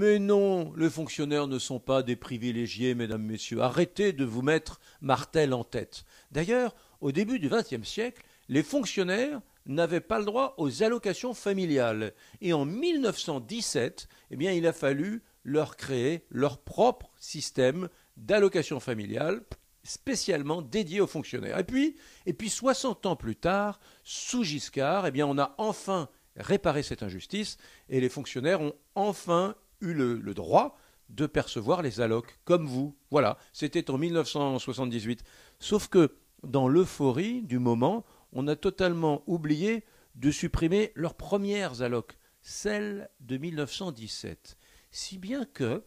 Mais non, les fonctionnaires ne sont pas des privilégiés, mesdames, messieurs. Arrêtez de vous mettre Martel en tête. D'ailleurs, au début du XXe siècle, les fonctionnaires n'avaient pas le droit aux allocations familiales. Et en 1917, eh bien, il a fallu leur créer leur propre système d'allocation familiale spécialement dédié aux fonctionnaires. Et puis, et puis 60 ans plus tard, sous Giscard, eh bien, on a enfin réparé cette injustice et les fonctionnaires ont enfin eu le, droit de percevoir les allocs, comme vous. Voilà, c'était en 1978. Sauf que, dans l'euphorie du moment, on a totalement oublié de supprimer leurs premières allocs, celles de 1917. Si bien que,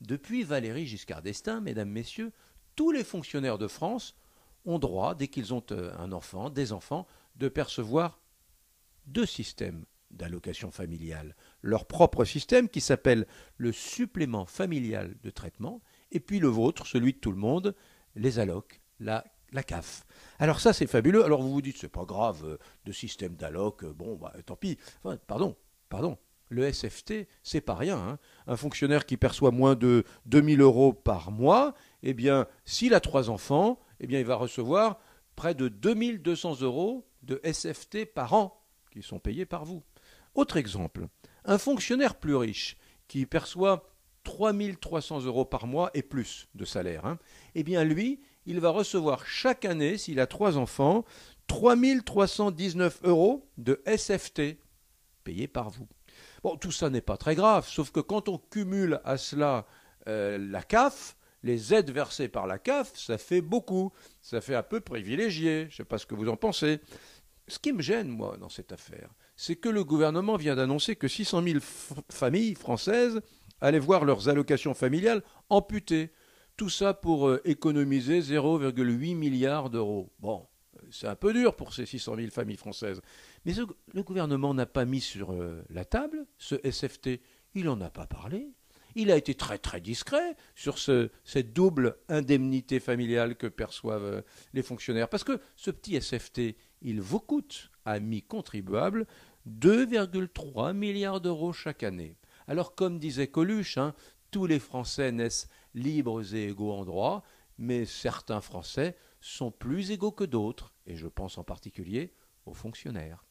depuis Valéry Giscard d'Estaing, mesdames, messieurs, tous les fonctionnaires de France ont droit, dès qu'ils ont euh, un enfant, des enfants, de percevoir deux systèmes d'allocation familiale leur propre système qui s'appelle le supplément familial de traitement, et puis le vôtre, celui de tout le monde, les allocs, la, la CAF. Alors ça c'est fabuleux, alors vous vous dites c'est pas grave euh, de système d'alloc, euh, bon bah tant pis, pardon, pardon, le SFT, c'est pas rien. Hein. Un fonctionnaire qui perçoit moins de 2000 euros par mois, eh bien, s'il a trois enfants, eh bien, il va recevoir près de 2200 euros de SFT par an, qui sont payés par vous. Autre exemple, un fonctionnaire plus riche qui perçoit 300 euros par mois et plus de salaire, hein, eh bien lui, il va recevoir chaque année, s'il a trois enfants, 319 euros de SFT payés par vous. Bon, tout ça n'est pas très grave, sauf que quand on cumule à cela euh, la CAF, les aides versées par la CAF, ça fait beaucoup, ça fait un peu privilégié, je ne sais pas ce que vous en pensez. Ce qui me gêne, moi, dans cette affaire, c'est que le gouvernement vient d'annoncer que 600 000 familles françaises allaient voir leurs allocations familiales amputées. Tout ça pour euh, économiser 0,8 milliard d'euros. Bon, euh, c'est un peu dur pour ces 600 000 familles françaises. Mais le gouvernement n'a pas mis sur euh, la table ce SFT. Il n'en a pas parlé. Il a été très très discret sur cette double indemnité familiale que perçoivent euh, les fonctionnaires. Parce que ce petit SFT, il vous coûte, amis contribuables, 2,3 milliards d'euros chaque année. Alors comme disait Coluche, hein, tous les Français naissent libres et égaux en droit, mais certains Français sont plus égaux que d'autres, et je pense en particulier aux fonctionnaires.